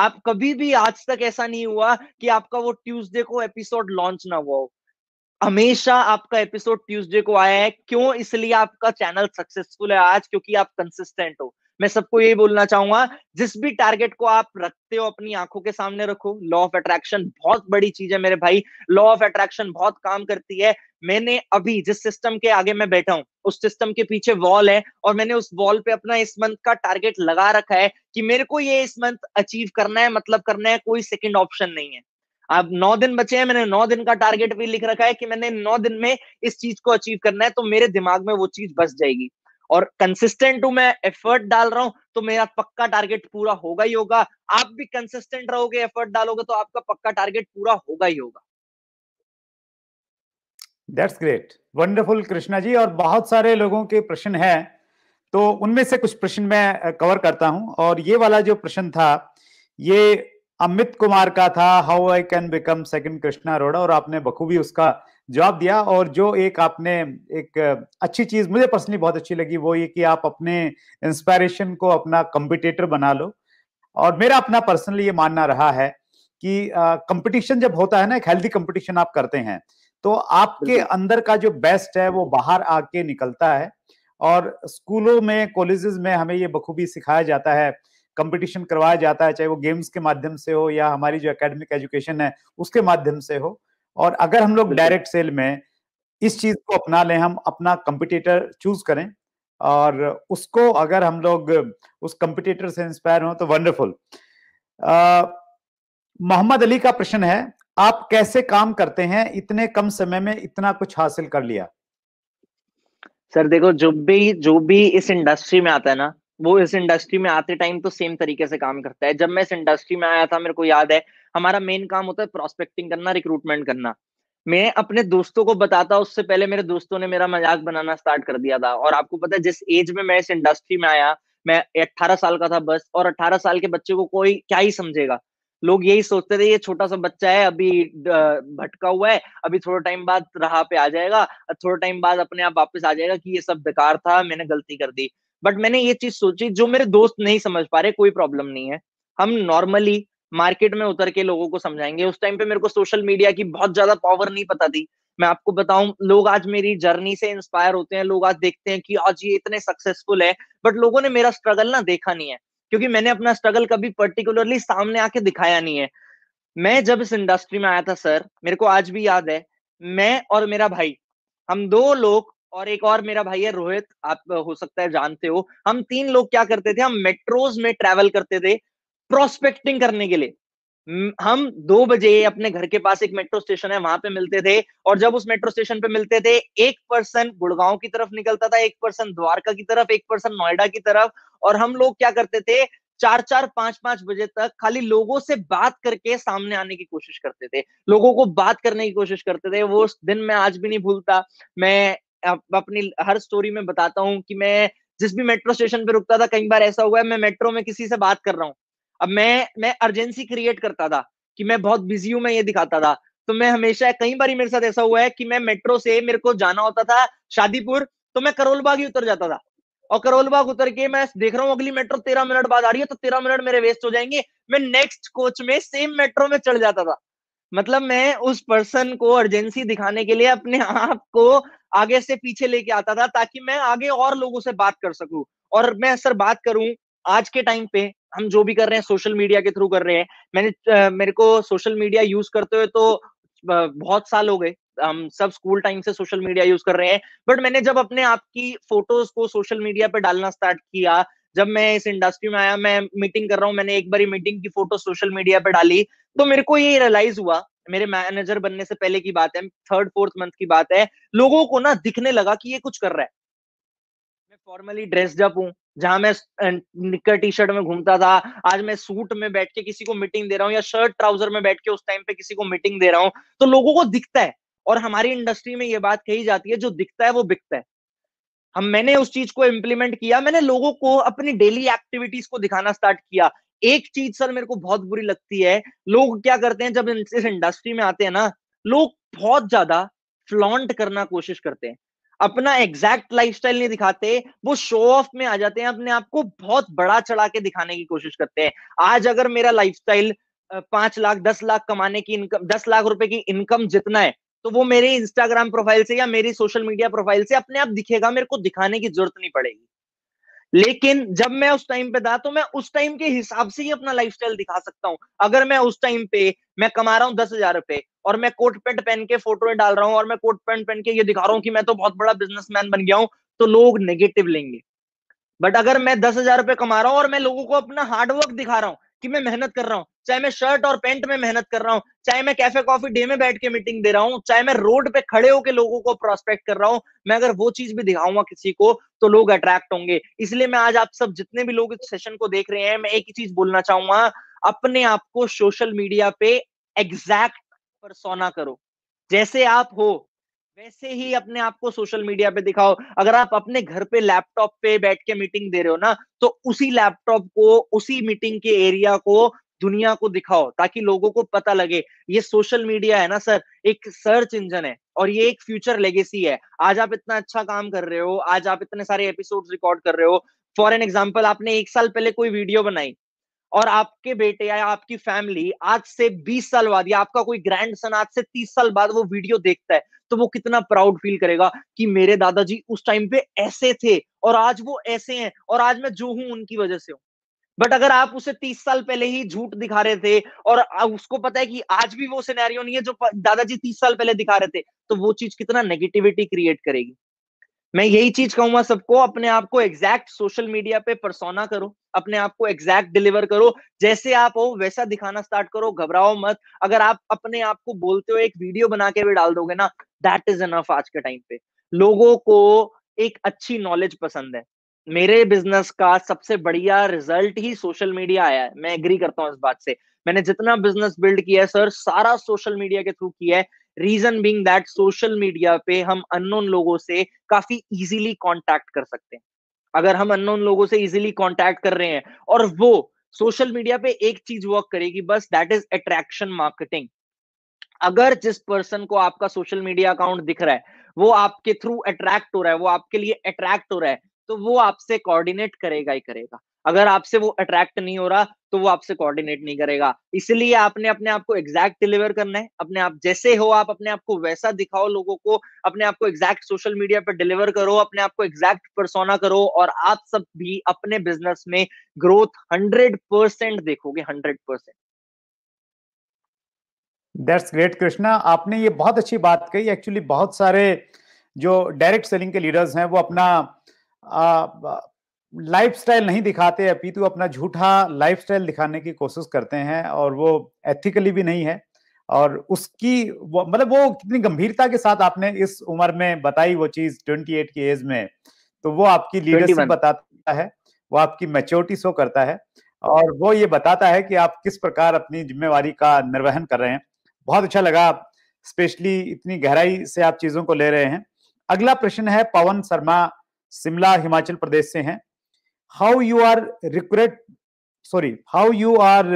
आप कभी भी आज तक ऐसा नहीं हुआ कि आपका वो ट्यूसडे को एपिसोड लॉन्च ना हुआ हो हमेशा आपका एपिसोड ट्यूसडे को आया है क्यों इसलिए आपका चैनल सक्सेसफुल है आज क्योंकि आप कंसिस्टेंट हो मैं सबको यही बोलना चाहूंगा जिस भी टारगेट को आप रखते हो अपनी आंखों के सामने रखो लॉ ऑफ अट्रैक्शन बहुत बड़ी चीज है मेरे भाई लॉ ऑफ अट्रैक्शन बहुत काम करती है मैंने अभी जिस सिस्टम के आगे मैं बैठा हूं उस सिस्टम के पीछे वॉल है और मैंने उस वॉल पे अपना इस मंथ का टारगेट लगा रखा है कि मेरे को ये इस मंथ अचीव करना है मतलब करना है कोई सेकेंड ऑप्शन नहीं है अब नौ दिन बचे हैं मैंने नौ दिन का टारगेट भी लिख रखा है कि मैंने नौ दिन में इस चीज को अचीव करना है तो मेरे दिमाग में वो चीज बस जाएगी और कंसिस्टेंट हूं मैं एफर्ट डाल रहा हूं तो मेरा पक्का टारगेट पूरा होगा ही होगा आप भी कंसिस्टेंट रहोगे एफर्ट डालोगे तो आपका पक्का टारगेट पूरा होगा ही होगा that's great wonderful Krishna ji और बहुत सारे लोगों के प्रश्न है तो उनमें से कुछ प्रश्न मैं कवर करता हूं और ये वाला जो प्रश्न था ये अमित कुमार का था how I can become second Krishna Arora और आपने बखूबी उसका जवाब दिया और जो एक आपने एक अच्छी चीज मुझे पर्सनली बहुत अच्छी लगी वो ये कि आप अपने इंस्पायरेशन को अपना कंपिटेटर बना लो और मेरा अपना पर्सनली ये मानना रहा है कि कंपटीशन जब होता है ना एक हेल्दी कंपटीशन आप करते हैं तो आपके अंदर का जो बेस्ट है वो बाहर आके निकलता है और स्कूलों में कॉलेजेस में हमें ये बखूबी सिखाया जाता है कंपटीशन करवाया जाता है चाहे वो गेम्स के माध्यम से हो या हमारी जो एकेडमिक एजुकेशन है उसके माध्यम से हो और अगर हम लोग डायरेक्ट सेल में इस चीज को अपना लें हम अपना कंपिटेटर चूज करें और उसको अगर हम लोग उस कंपिटेटर से इंस्पायर हो तो वंडरफुल मोहम्मद अली का प्रश्न है आप कैसे काम करते हैं इतने कम समय में इतना कुछ हासिल कर लिया सर देखो जो भी जो भी इस इंडस्ट्री में आता है ना वो इस इंडस्ट्री में आते टाइम तो सेम तरीके से काम करता है जब मैं इस इंडस्ट्री में आया था मेरे को याद है हमारा मेन काम होता है प्रोस्पेक्टिंग करना रिक्रूटमेंट करना मैं अपने दोस्तों को बताता उससे पहले मेरे दोस्तों ने मेरा मजाक बनाना स्टार्ट कर दिया था और आपको पता है जिस एज में मैं इस इंडस्ट्री में आया मैं 18 साल का था बस और 18 साल के बच्चे को कोई क्या ही समझेगा लोग यही सोचते थे ये छोटा सा बच्चा है अभी भटका हुआ है अभी थोड़ा टाइम बाद राह पे आ जाएगा थोड़ा टाइम बाद अपने आप वापस आ जाएगा कि ये सब बेकार था मैंने गलती कर दी बट मैंने ये चीज सोची जो मेरे दोस्त नहीं समझ पा रहे कोई प्रॉब्लम नहीं है हम नॉर्मली मार्केट में उतर के लोगों को समझाएंगे उस टाइम पे मेरे को सोशल मीडिया की बहुत ज्यादा पावर नहीं पता थी मैं आपको बताऊं लोग आज मेरी जर्नी से इंस्पायर होते हैं लोग आज देखते हैं कि आज ये इतने सक्सेसफुल है बट लोगों ने मेरा स्ट्रगल ना देखा नहीं है क्योंकि मैंने अपना स्ट्रगल कभी पर्टिकुलरली सामने आके दिखाया नहीं है मैं जब इस इंडस्ट्री में आया था सर मेरे को आज भी याद है मैं और मेरा भाई हम दो लोग और एक और मेरा भाई है रोहित आप हो सकता है जानते हो हम तीन लोग क्या करते थे हम मेट्रोज में ट्रेवल करते थे प्रोस्पेक्टिंग करने के लिए हम दो बजे अपने घर के पास एक मेट्रो स्टेशन है वहां पे मिलते थे और जब उस मेट्रो स्टेशन पे मिलते थे एक पर्सन गुड़गांव की तरफ निकलता था एक पर्सन द्वारका की तरफ एक पर्सन नोएडा की तरफ और हम लोग क्या करते थे चार चार पांच पांच बजे तक खाली लोगों से बात करके सामने आने की कोशिश करते थे लोगों को बात करने की कोशिश करते थे वो दिन मैं आज भी नहीं भूलता मैं अपनी हर स्टोरी में बताता हूँ कि मैं जिस भी मेट्रो स्टेशन पे रुकता था कई बार ऐसा हुआ है मैं मेट्रो में किसी से बात कर रहा हूँ अब मैं मैं अर्जेंसी क्रिएट करता था कि मैं बहुत बिजी हूँ मैं ये दिखाता था तो मैं हमेशा कई बार मेरे साथ ऐसा हुआ है कि मैं मेट्रो से मेरे को जाना होता था शादीपुर तो मैं करोलबाग ही उतर जाता था और करोलबाग उतर के मैं देख रहा हूँ अगली मेट्रो तेरह मिनट बाद आ रही है तो तेरह मिनट मेरे वेस्ट हो जाएंगे मैं नेक्स्ट कोच में सेम मेट्रो में चढ़ जाता था मतलब मैं उस पर्सन को अर्जेंसी दिखाने के लिए अपने आप को आगे से पीछे लेके आता था ताकि मैं आगे और लोगों से बात कर सकूं और मैं सर बात करूं आज के टाइम पे हम जो भी कर रहे हैं सोशल मीडिया के थ्रू कर रहे हैं मैंने मेरे को सोशल मीडिया यूज करते हुए तो बहुत साल हो गए हम सब स्कूल टाइम से सोशल मीडिया यूज कर रहे हैं बट मैंने जब अपने आप की फोटोज को सोशल मीडिया पे डालना स्टार्ट किया जब मैं इस इंडस्ट्री में आया मैं मीटिंग कर रहा हूँ मैंने एक बारी मीटिंग की फोटो सोशल मीडिया पे डाली तो मेरे को ये रियलाइज हुआ मेरे मैनेजर बनने से पहले की बात है थर्ड फोर्थ मंथ की बात है लोगों को ना दिखने लगा कि ये कुछ कर रहा है मैं फॉर्मली ड्रेस्ड अप हूँ जहां मैं निकर टी शर्ट में घूमता था आज मैं सूट में बैठ के किसी को मीटिंग दे रहा हूँ या शर्ट ट्राउजर में बैठ के उस टाइम पे किसी को मीटिंग दे रहा हूँ तो लोगों को दिखता है और हमारी इंडस्ट्री में ये बात कही जाती है जो दिखता है वो बिकता है हम मैंने उस चीज को इम्प्लीमेंट किया मैंने लोगों को अपनी डेली एक्टिविटीज को दिखाना स्टार्ट किया एक चीज सर मेरे को बहुत बुरी लगती है लोग क्या करते हैं जब इस इंडस्ट्री में आते हैं ना लोग बहुत ज्यादा फ्लॉन्ट करना कोशिश करते हैं अपना एग्जैक्ट लाइफ नहीं दिखाते वो शो ऑफ में आ जाते हैं अपने आप को बहुत बड़ा चढ़ा के दिखाने की कोशिश करते हैं आज अगर मेरा लाइफ स्टाइल पांच लाख दस लाख कमाने की इनकम दस लाख रुपए की इनकम जितना है तो वो मेरे इंस्टाग्राम प्रोफाइल से या मेरी सोशल मीडिया प्रोफाइल से अपने आप दिखेगा मेरे को दिखाने की जरूरत नहीं पड़ेगी लेकिन जब मैं उस टाइम पे था तो मैं उस टाइम के हिसाब से ही अपना लाइफ दिखा सकता हूँ अगर मैं उस टाइम पे मैं कमा रहा हूँ दस हजार रुपए और मैं कोट पैंट पहन के फोटो में डाल रहा हूँ और मैं कोट पैंट पहन के ये दिखा रहा हूँ कि मैं तो बहुत बड़ा बिजनेसमैन बन गया हूँ तो लोग नेगेटिव लेंगे बट अगर मैं दस हजार रुपए कमा रहा हूँ और मैं लोगों को अपना हार्डवर्क दिखा रहा हूँ कि मैं मेहनत कर रहा हूँ चाहे मैं शर्ट और पेंट में मेहनत कर रहा हूँ चाहे मैं कैफे कॉफी डे में बैठ के मीटिंग दे रहा हूँ चाहे मैं रोड पे खड़े होकर लोगों को प्रोस्पेक्ट कर रहा हूँ मैं अगर वो चीज भी दिखाऊंगा किसी को तो लोग अट्रैक्ट होंगे इसलिए मैं आज आप सब जितने भी लोग इस सेशन को देख रहे हैं मैं एक ही चीज बोलना चाहूंगा अपने आप को सोशल मीडिया पे एग्जैक्ट पर करो जैसे आप हो वैसे ही अपने आप को सोशल मीडिया पे दिखाओ अगर आप अपने घर पे लैपटॉप पे बैठ के मीटिंग दे रहे हो ना तो उसी लैपटॉप को उसी मीटिंग के एरिया को दुनिया को दिखाओ ताकि लोगों को पता लगे ये सोशल मीडिया है ना सर एक सर्च इंजन है और ये एक फ्यूचर लेगेसी है आज आप इतना अच्छा काम कर रहे हो आज आप इतने सारे एपिसोड रिकॉर्ड कर रहे हो फॉर एन एग्जाम्पल आपने एक साल पहले कोई वीडियो बनाई और आपके बेटे या आपकी फैमिली आज से 20 साल बाद या आपका कोई ग्रैंड सन आज से 30 साल बाद वो वीडियो देखता है तो वो कितना प्राउड फील करेगा कि मेरे दादाजी उस टाइम पे ऐसे थे और आज वो ऐसे हैं और आज मैं जो हूं उनकी वजह से हूं बट अगर आप उसे तीस साल पहले ही झूठ दिखा रहे थे और उसको पता है कि आज भी वो सिनेरियो नहीं है जो दादाजी तीस साल पहले दिखा रहे थे तो वो चीज कितना नेगेटिविटी क्रिएट करेगी मैं यही चीज कहूंगा सबको अपने आप को एग्जैक्ट सोशल मीडिया पे परसोना करो अपने आप को एग्जैक्ट डिलीवर करो जैसे आप हो वैसा दिखाना स्टार्ट करो घबराओ मत अगर आप अपने आप को बोलते हो एक वीडियो बना के भी डाल दोगे ना दैट इज अनफ आज के टाइम पे लोगों को एक अच्छी नॉलेज पसंद है मेरे बिजनेस का सबसे बढ़िया रिजल्ट ही सोशल मीडिया आया है मैं एग्री करता हूँ इस बात से मैंने जितना बिजनेस बिल्ड किया है सर सारा सोशल मीडिया के थ्रू किया है reason being that social media पे हम अननोन लोगों से काफी इजीली कांटेक्ट कर सकते हैं अगर हम अननोन लोगों से इजीली कांटेक्ट कर रहे हैं और वो सोशल मीडिया पे एक चीज वर्क करेगी बस दैट इज अट्रैक्शन मार्केटिंग अगर जिस पर्सन को आपका सोशल मीडिया अकाउंट दिख रहा है वो आपके थ्रू अट्रैक्ट हो रहा है वो आपके लिए अट्रैक्ट हो रहा है तो वो आपसे कोऑर्डिनेट करेगा ही करेगा अगर आपसे वो अट्रैक्ट नहीं हो रहा तो वो आपसे कोऑर्डिनेट नहीं करेगा इसलिए आपने अपने आप को एग्जैक्ट डिलीवर करना है अपने आप जैसे हो आप अपने आप को वैसा दिखाओ लोगों को अपने आप को एग्जैक्ट सोशल मीडिया पर डिलीवर करो अपने आप को एग्जैक्ट परसोना करो और आप सब भी अपने बिजनेस में ग्रोथ हंड्रेड परसेंट देखोगे hundred percent that's great Krishna आपने ये बहुत अच्छी बात कही एक्चुअली बहुत सारे जो डायरेक्ट सेलिंग के लीडर्स हैं वो अपना लाइफस्टाइल नहीं दिखाते अपितु अपना झूठा लाइफस्टाइल दिखाने की कोशिश करते हैं और वो एथिकली भी नहीं है और उसकी वो, मतलब वो कितनी गंभीरता के साथ आपने इस उम्र में बताई वो चीज 28 की एज में तो वो आपकी लीडरशिप बताता है वो आपकी मेच्योरिटी शो करता है और वो ये बताता है कि आप किस प्रकार अपनी जिम्मेवारी का निर्वहन कर रहे हैं बहुत अच्छा लगा स्पेशली इतनी गहराई से आप चीजों को ले रहे हैं अगला प्रश्न है पवन शर्मा शिमला हिमाचल प्रदेश से हैं how you are recruit sorry how you are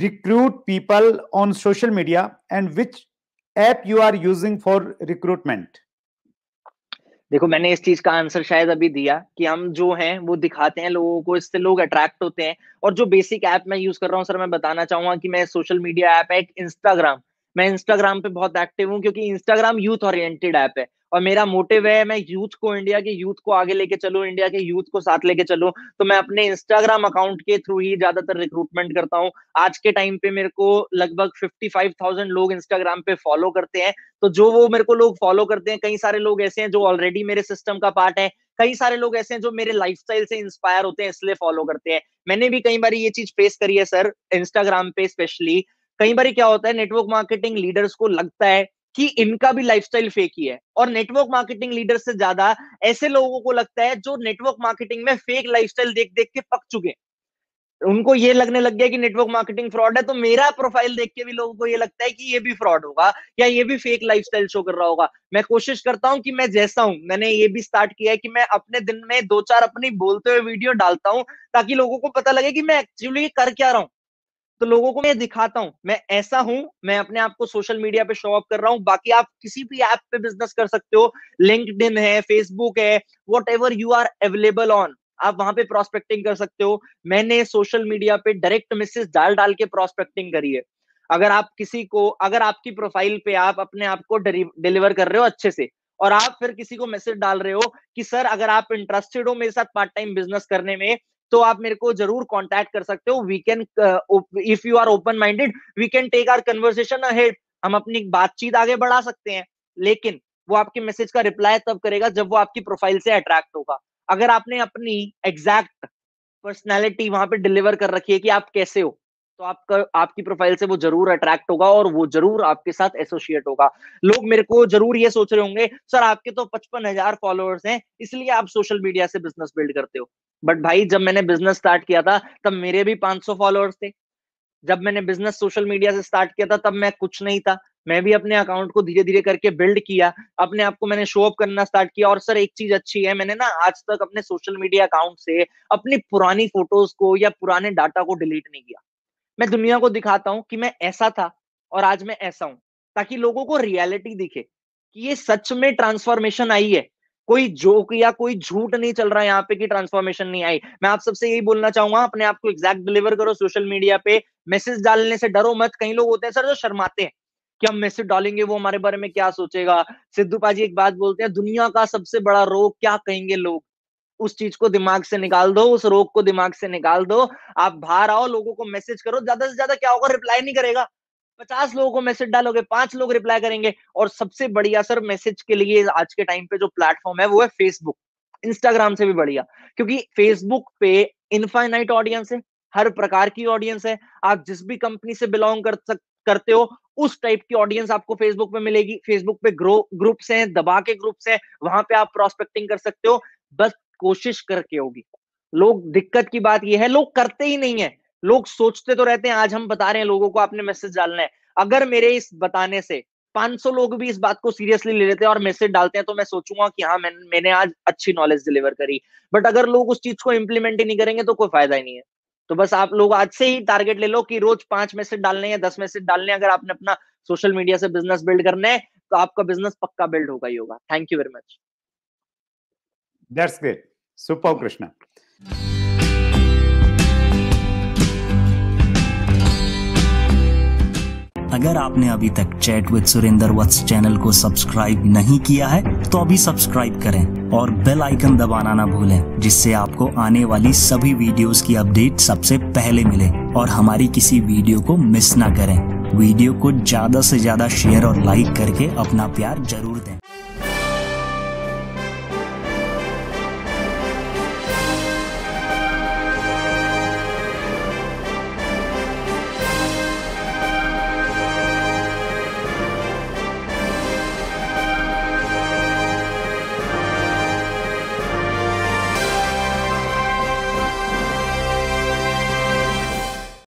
recruit people on social media and which app you are using for recruitment देखो मैंने इस चीज का आंसर शायद अभी दिया कि हम जो हैं वो दिखाते हैं लोगों को इससे लोग अट्रैक्ट होते हैं और जो बेसिक ऐप मैं यूज कर रहा हूँ सर मैं बताना चाहूंगा कि मैं सोशल मीडिया ऐप है एक इंस्टाग्राम मैं इंस्टाग्राम पे बहुत एक्टिव हूँ क्योंकि इंस्टाग्राम यूथ ओरिएंटेड ऐप है और मेरा मोटिव है मैं यूथ को इंडिया के यूथ को आगे लेके चलूँ इंडिया के यूथ को साथ लेके चलूँ तो मैं अपने इंस्टाग्राम अकाउंट के थ्रू ही ज्यादातर रिक्रूटमेंट करता हूँ आज के टाइम पे मेरे को लगभग फिफ्टी फाइव थाउजेंड लोग इंस्टाग्राम पे फॉलो करते हैं तो जो वो मेरे को लोग फॉलो करते हैं कई सारे लोग ऐसे हैं जो ऑलरेडी मेरे सिस्टम का पार्ट है कई सारे लोग ऐसे हैं जो मेरे लाइफ से इंस्पायर होते हैं इसलिए फॉलो करते हैं मैंने भी कई बार ये चीज फेस करी है सर इंस्टाग्राम पे स्पेशली कई बार क्या होता है नेटवर्क मार्केटिंग लीडर्स को लगता है कि इनका भी लाइफस्टाइल फेक ही है और नेटवर्क मार्केटिंग लीडर से ज्यादा ऐसे लोगों को लगता है जो नेटवर्क मार्केटिंग में फेक लाइफस्टाइल देख देख के पक चुके उनको ये लगने लग गया कि नेटवर्क मार्केटिंग फ्रॉड है तो मेरा प्रोफाइल देख के भी लोगों को ये लगता है कि ये भी फ्रॉड होगा या ये भी फेक लाइफ शो कर रहा होगा मैं कोशिश करता हूँ कि मैं जैसा हूं मैंने ये भी स्टार्ट किया है कि मैं अपने दिन में दो चार अपनी बोलते हुए वीडियो डालता हूँ ताकि लोगों को पता लगे कि मैं एक्चुअली कर क्या रहा हूँ तो लोगों को मैं दिखाता हूं मैं ऐसा हूं मैं अपने आप को सोशल मीडिया पे शो अप कर रहा हूं बाकी आप किसी भी ऐप पे बिजनेस कर सकते हो लिंकड है फेसबुक है what you are available on आप वहां पे प्रोस्पेक्टिंग कर सकते हो मैंने सोशल मीडिया पे डायरेक्ट मैसेज डाल डाल के प्रोस्पेक्टिंग करी है अगर आप किसी को अगर आपकी प्रोफाइल पे आप अपने आप को डिलीवर कर रहे हो अच्छे से और आप फिर किसी को मैसेज डाल रहे हो कि सर अगर आप इंटरेस्टेड हो मेरे साथ पार्ट टाइम बिजनेस करने में तो आप मेरे को जरूर कॉन्टेक्ट कर सकते हो we can if you are open minded we can take our conversation ahead हम अपनी बातचीत आगे बढ़ा सकते हैं लेकिन वो आपके मैसेज का रिप्लाई तब करेगा जब वो आपकी प्रोफाइल से अट्रैक्ट होगा अगर आपने अपनी एग्जैक्ट पर्सनैलिटी वहां पे डिलीवर कर रखी है कि आप कैसे हो तो आपका आपकी प्रोफाइल से वो जरूर अट्रैक्ट होगा और वो जरूर आपके साथ एसोसिएट होगा लोग मेरे को जरूर ये सोच रहे होंगे सर आपके तो पचपन हजार फॉलोअर्स हैं इसलिए आप सोशल मीडिया से बिजनेस बिल्ड करते हो बट भाई जब मैंने बिजनेस स्टार्ट किया था तब मेरे भी 500 फॉलोअर्स थे जब मैंने बिजनेस सोशल मीडिया से स्टार्ट किया था तब मैं कुछ नहीं था मैं भी अपने अकाउंट को धीरे धीरे करके बिल्ड किया अपने आप को मैंने शो अप करना स्टार्ट किया और सर एक चीज अच्छी है मैंने ना आज तक अपने सोशल मीडिया अकाउंट से अपनी पुरानी फोटोज को या पुराने डाटा को डिलीट नहीं किया मैं दुनिया को दिखाता हूँ कि मैं ऐसा था और आज मैं ऐसा हूँ ताकि लोगों को रियलिटी दिखे कि ये सच में ट्रांसफॉर्मेशन आई है कोई जोक या कोई झूठ नहीं चल रहा है यहाँ पे कि ट्रांसफॉर्मेशन नहीं आई मैं आप सबसे यही बोलना चाहूंगा अपने आप को एग्जैक्ट डिलीवर करो सोशल मीडिया पे मैसेज डालने से डरो मत कई लोग होते हैं सर जो शर्माते हैं कि हम मैसेज डालेंगे वो हमारे बारे में क्या सोचेगा सिद्धू पाजी एक बात बोलते हैं दुनिया का सबसे बड़ा रोग क्या कहेंगे लोग उस चीज को दिमाग से निकाल दो उस रोग को दिमाग से निकाल दो आप बाहर आओ लोगों को मैसेज करो ज्यादा से ज्यादा क्या होगा रिप्लाई नहीं करेगा पचास लोगों को मैसेज डालोगे पांच लोग रिप्लाई करेंगे और सबसे बढ़िया सर मैसेज के लिए आज के टाइम पे जो प्लेटफॉर्म है वो है फेसबुक इंस्टाग्राम से भी बढ़िया क्योंकि फेसबुक पे इनफाइनाइट ऑडियंस है हर प्रकार की ऑडियंस है आप जिस भी कंपनी से बिलोंग कर सक, करते हो उस टाइप की ऑडियंस आपको फेसबुक पे मिलेगी फेसबुक पे ग्रो ग्रुप्स हैं दबा के ग्रुप्स हैं वहां पे आप प्रोस्पेक्टिंग कर सकते हो बस कोशिश करके होगी लोग दिक्कत की बात यह है लोग करते ही नहीं है लोग सोचते तो रहते हैं आज हम बता रहे हैं लोगों को आपने मैसेज डालना है अगर मेरे इस बताने से 500 लोग भी इस बात को सीरियसली ले लेते हैं और मैसेज डालते हैं तो मैं सोचूंगा कि हाँ मैं, मैंने आज अच्छी नॉलेज डिलीवर करी बट अगर लोग उस चीज को इम्प्लीमेंट ही नहीं करेंगे तो कोई फायदा ही नहीं है तो बस आप लोग आज से ही टारगेट ले लो कि रोज पांच मैसेज डालने या दस मैसेज डालने अगर आपने अपना सोशल मीडिया से बिजनेस बिल्ड करना है तो आपका बिजनेस पक्का बिल्ड होगा ही होगा thank you very much that's great super Krishna अगर आपने अभी तक chat with Surendra Vats channel को सब्सक्राइब नहीं किया है तो अभी सब्सक्राइब करें और बेल आइकन दबाना ना भूलें जिससे आपको आने वाली सभी वीडियोस की अपडेट सबसे पहले मिले और हमारी किसी वीडियो को मिस ना करें वीडियो को ज्यादा से ज्यादा शेयर और लाइक करके अपना प्यार जरूर दें